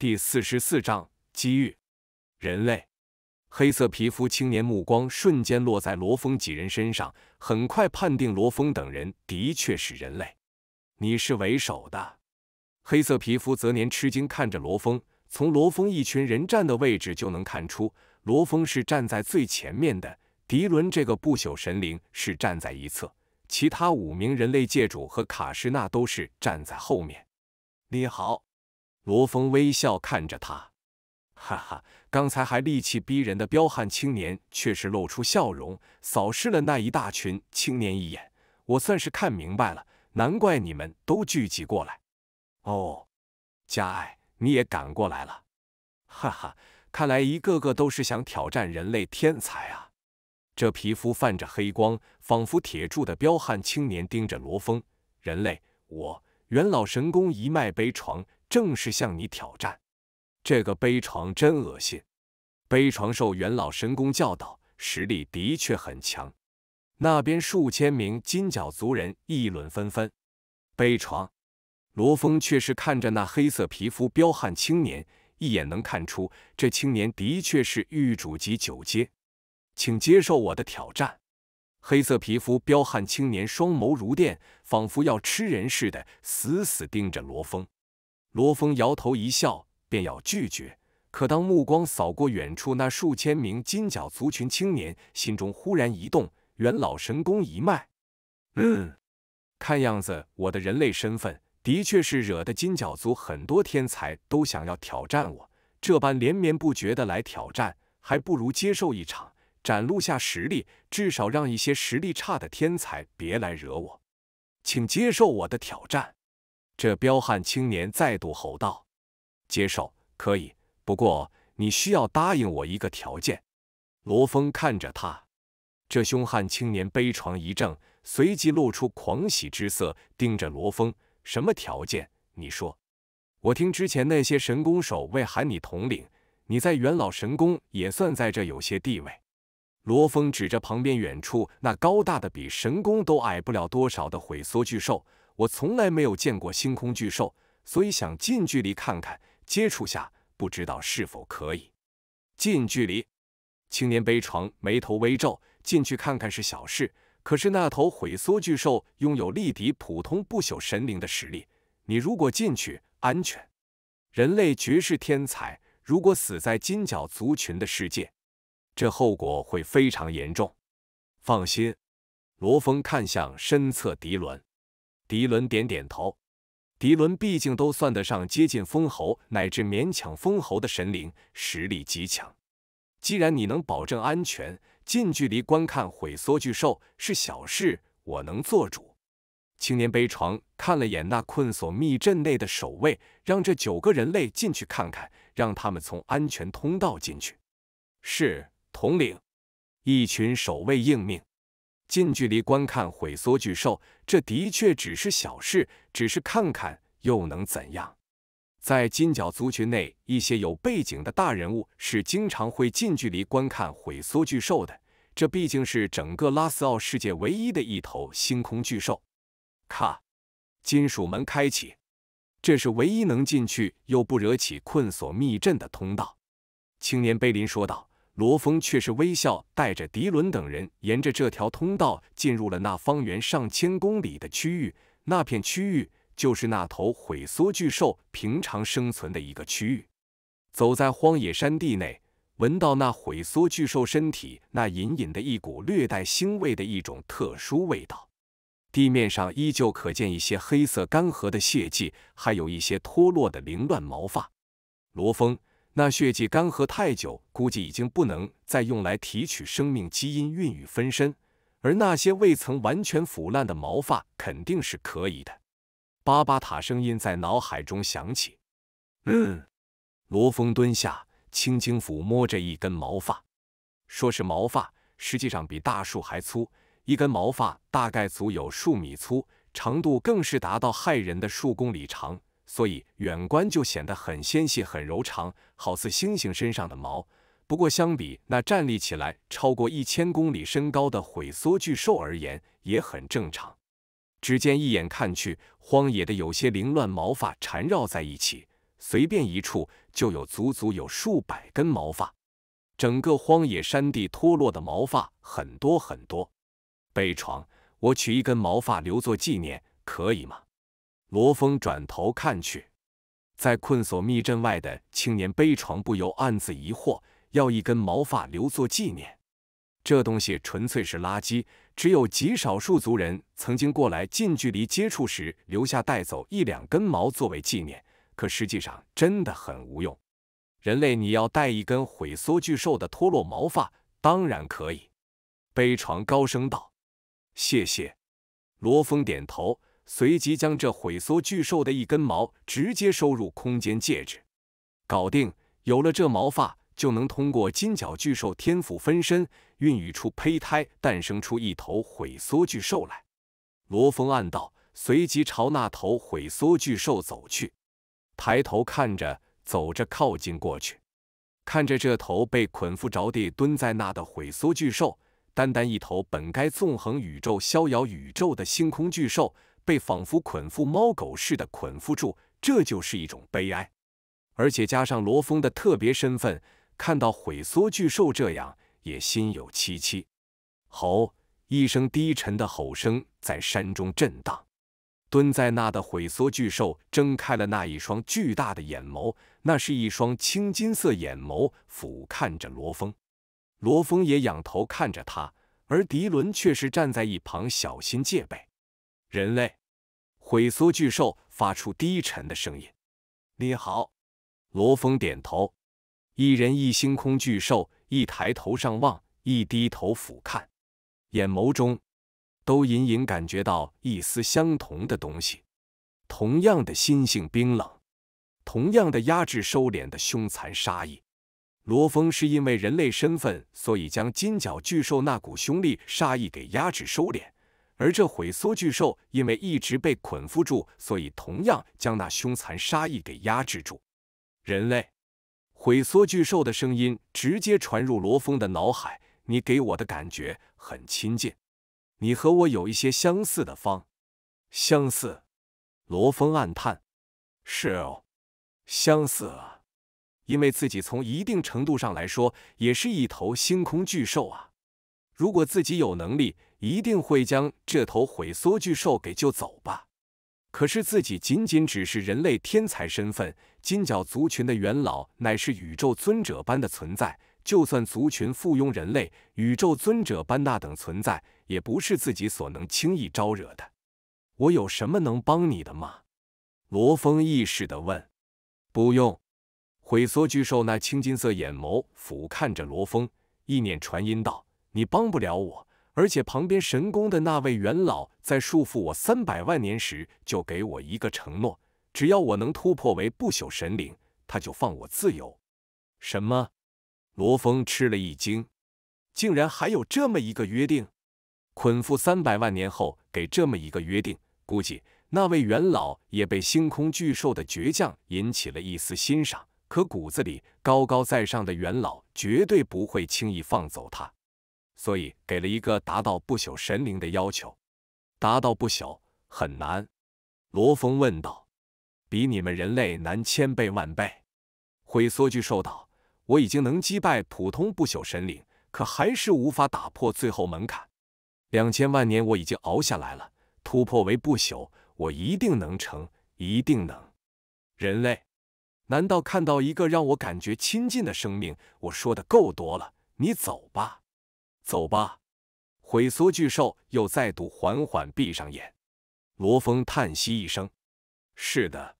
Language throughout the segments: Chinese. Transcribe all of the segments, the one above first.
第四十四章机遇。人类，黑色皮肤青年目光瞬间落在罗峰几人身上，很快判定罗峰等人的确是人类。你是为首的？黑色皮肤则年吃惊看着罗峰，从罗峰一群人站的位置就能看出，罗峰是站在最前面的。迪伦这个不朽神灵是站在一侧，其他五名人类界主和卡诗娜都是站在后面。你好。罗峰微笑看着他，哈哈，刚才还戾气逼人的彪悍青年，却是露出笑容，扫视了那一大群青年一眼。我算是看明白了，难怪你们都聚集过来。哦，佳爱，你也赶过来了。哈哈，看来一个个都是想挑战人类天才啊！这皮肤泛着黑光，仿佛铁铸的彪悍青年盯着罗峰。人类，我元老神功一脉悲床。正式向你挑战！这个碑床真恶心。碑床受元老神功教导，实力的确很强。那边数千名金角族人议论纷纷。碑床，罗峰却是看着那黑色皮肤彪悍青年，一眼能看出这青年的确是狱主级九阶。请接受我的挑战！黑色皮肤彪悍青年双眸如电，仿佛要吃人似的，死死盯着罗峰。罗峰摇头一笑，便要拒绝。可当目光扫过远处那数千名金角族群青年，心中忽然一动。元老神功一脉，嗯，看样子我的人类身份的确是惹得金角族很多天才都想要挑战我。这般连绵不绝的来挑战，还不如接受一场，展露下实力，至少让一些实力差的天才别来惹我。请接受我的挑战。这彪悍青年再度吼道：“接受可以，不过你需要答应我一个条件。”罗峰看着他，这凶悍青年悲床一怔，随即露出狂喜之色，盯着罗峰：“什么条件？你说。”“我听之前那些神功守卫喊你统领，你在元老神功也算在这有些地位。”罗峰指着旁边远处那高大的、比神功都矮不了多少的毁缩巨兽。我从来没有见过星空巨兽，所以想近距离看看，接触下，不知道是否可以。近距离？青年背床眉头微皱，进去看看是小事，可是那头毁缩巨兽拥有力敌普通不朽神灵的实力，你如果进去，安全？人类绝世天才，如果死在金角族群的世界，这后果会非常严重。放心。罗峰看向身侧迪伦。迪伦点点头。迪伦毕竟都算得上接近封侯，乃至勉强封侯的神灵，实力极强。既然你能保证安全，近距离观看毁缩巨兽是小事，我能做主。青年背床看了眼那困锁密阵内的守卫，让这九个人类进去看看，让他们从安全通道进去。是，统领。一群守卫应命。近距离观看毁缩巨兽，这的确只是小事，只是看看又能怎样？在金角族群内，一些有背景的大人物是经常会近距离观看毁缩巨兽的，这毕竟是整个拉斯奥世界唯一的一头星空巨兽。咔，金属门开启，这是唯一能进去又不惹起困锁密阵的通道。青年贝林说道。罗峰却是微笑，带着迪伦等人沿着这条通道进入了那方圆上千公里的区域。那片区域就是那头毁缩巨兽平常生存的一个区域。走在荒野山地内，闻到那毁缩巨兽身体那隐隐的一股略带腥味的一种特殊味道。地面上依旧可见一些黑色干涸的血迹，还有一些脱落的凌乱毛发。罗峰。那血迹干涸太久，估计已经不能再用来提取生命基因，孕育分身。而那些未曾完全腐烂的毛发，肯定是可以的。巴巴塔声音在脑海中响起。嗯。罗峰蹲下，轻轻抚摸着一根毛发。说是毛发，实际上比大树还粗。一根毛发大概足有数米粗，长度更是达到骇人的数公里长。所以远观就显得很纤细、很柔长，好似猩猩身上的毛。不过相比那站立起来超过一千公里身高的毁缩巨兽而言，也很正常。只见一眼看去，荒野的有些凌乱，毛发缠绕在一起，随便一处就有足足有数百根毛发。整个荒野山地脱落的毛发很多很多。北床，我取一根毛发留作纪念，可以吗？罗峰转头看去，在困锁密阵外的青年背床不由暗自疑惑：要一根毛发留作纪念，这东西纯粹是垃圾。只有极少数族人曾经过来近距离接触时，留下带走一两根毛作为纪念，可实际上真的很无用。人类，你要带一根毁缩巨兽的脱落毛发，当然可以。背床高声道：“谢谢。”罗峰点头。随即将这毁缩巨兽的一根毛直接收入空间戒指，搞定。有了这毛发，就能通过金角巨兽天赋分身孕育出胚胎，诞生出一头毁缩巨兽来。罗峰暗道，随即朝那头毁缩巨兽走去，抬头看着，走着靠近过去，看着这头被捆缚着地蹲在那的毁缩巨兽，单单一头本该纵横宇宙、逍遥宇宙的星空巨兽。被仿佛捆缚猫狗似的捆缚住，这就是一种悲哀。而且加上罗峰的特别身份，看到毁缩巨兽这样，也心有戚戚。吼！一声低沉的吼声在山中震荡。蹲在那的毁缩巨兽睁开了那一双巨大的眼眸，那是一双青金色眼眸，俯瞰着罗峰。罗峰也仰头看着他，而迪伦却是站在一旁小心戒备，人类。毁缩巨兽发出低沉的声音：“你好。”罗峰点头。一人一星空巨兽，一抬头上望，一低头俯瞰，眼眸中都隐隐感觉到一丝相同的东西，同样的心性冰冷，同样的压制收敛的凶残杀意。罗峰是因为人类身份，所以将金角巨兽那股凶力杀意给压制收敛。而这毁缩巨兽因为一直被捆缚住，所以同样将那凶残杀意给压制住。人类，毁缩巨兽的声音直接传入罗峰的脑海。你给我的感觉很亲近，你和我有一些相似的方相似。罗峰暗叹：是哦，相似啊，因为自己从一定程度上来说也是一头星空巨兽啊。如果自己有能力。一定会将这头毁缩巨兽给救走吧？可是自己仅仅只是人类天才身份，金角族群的元老乃是宇宙尊者般的存在。就算族群附庸人类，宇宙尊者般那等存在也不是自己所能轻易招惹的。我有什么能帮你的吗？罗峰意识的问。不用。毁缩巨兽那青金色眼眸俯瞰着罗峰，意念传音道：“你帮不了我。”而且旁边神宫的那位元老，在束缚我三百万年时，就给我一个承诺：只要我能突破为不朽神灵，他就放我自由。什么？罗峰吃了一惊，竟然还有这么一个约定！捆缚三百万年后给这么一个约定，估计那位元老也被星空巨兽的倔强引起了一丝欣赏，可骨子里高高在上的元老绝对不会轻易放走他。所以给了一个达到不朽神灵的要求，达到不朽很难。罗峰问道：“比你们人类难千倍万倍？”毁缩巨兽道：“我已经能击败普通不朽神灵，可还是无法打破最后门槛。两千万年我已经熬下来了，突破为不朽，我一定能成，一定能。”人类，难道看到一个让我感觉亲近的生命？我说的够多了，你走吧。走吧，毁缩巨兽又再度缓缓闭上眼。罗峰叹息一声：“是的，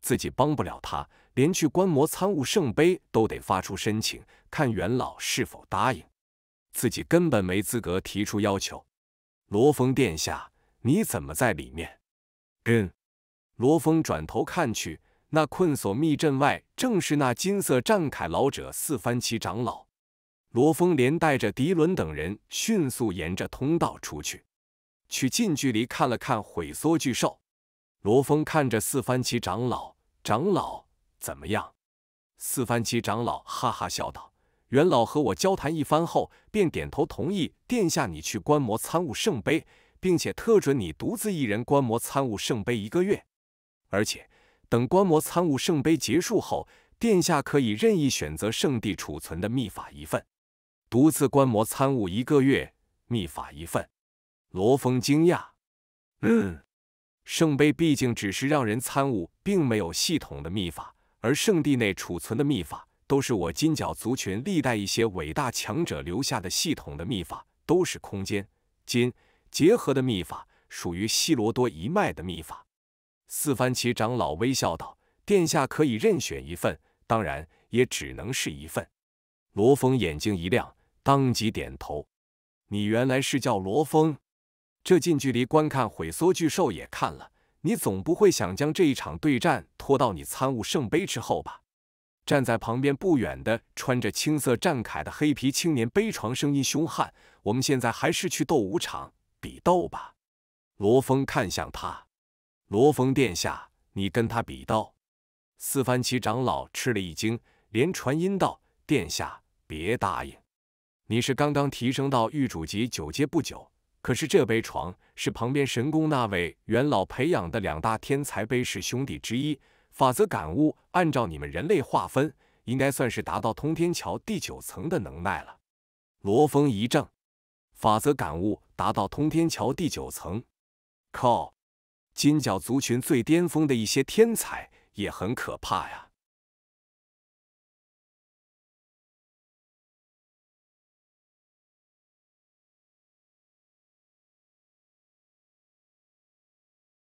自己帮不了他，连去观摩参悟圣杯都得发出申请，看元老是否答应。自己根本没资格提出要求。”罗峰殿下，你怎么在里面？嗯。罗峰转头看去，那困锁密阵外正是那金色战铠老者——四番旗长老。罗峰连带着迪伦等人迅速沿着通道出去，去近距离看了看毁缩巨兽。罗峰看着四番旗长老，长老怎么样？四番旗长老哈哈笑道：“元老和我交谈一番后，便点头同意殿下你去观摩参悟圣杯，并且特准你独自一人观摩参悟圣杯一个月。而且等观摩参悟圣杯结束后，殿下可以任意选择圣地储存的秘法一份。”独自观摩参悟一个月，秘法一份。罗峰惊讶：“嗯，圣杯毕竟只是让人参悟，并没有系统的秘法。而圣地内储存的秘法，都是我金角族群历代一些伟大强者留下的系统的秘法，都是空间金结合的秘法，属于希罗多一脉的秘法。”四番棋长老微笑道：“殿下可以任选一份，当然也只能是一份。”罗峰眼睛一亮。当即点头，你原来是叫罗峰，这近距离观看毁缩巨兽也看了，你总不会想将这一场对战拖到你参悟圣杯之后吧？站在旁边不远的穿着青色战铠的黑皮青年背床声音凶悍：“我们现在还是去斗武场比斗吧。”罗峰看向他，罗峰殿下，你跟他比斗？四番旗长老吃了一惊，连传音道：“殿下，别答应。”你是刚刚提升到御主级九阶不久，可是这杯床是旁边神宫那位元老培养的两大天才杯氏兄弟之一，法则感悟按照你们人类划分，应该算是达到通天桥第九层的能耐了。罗峰一怔，法则感悟达到通天桥第九层，靠！金角族群最巅峰的一些天才也很可怕呀。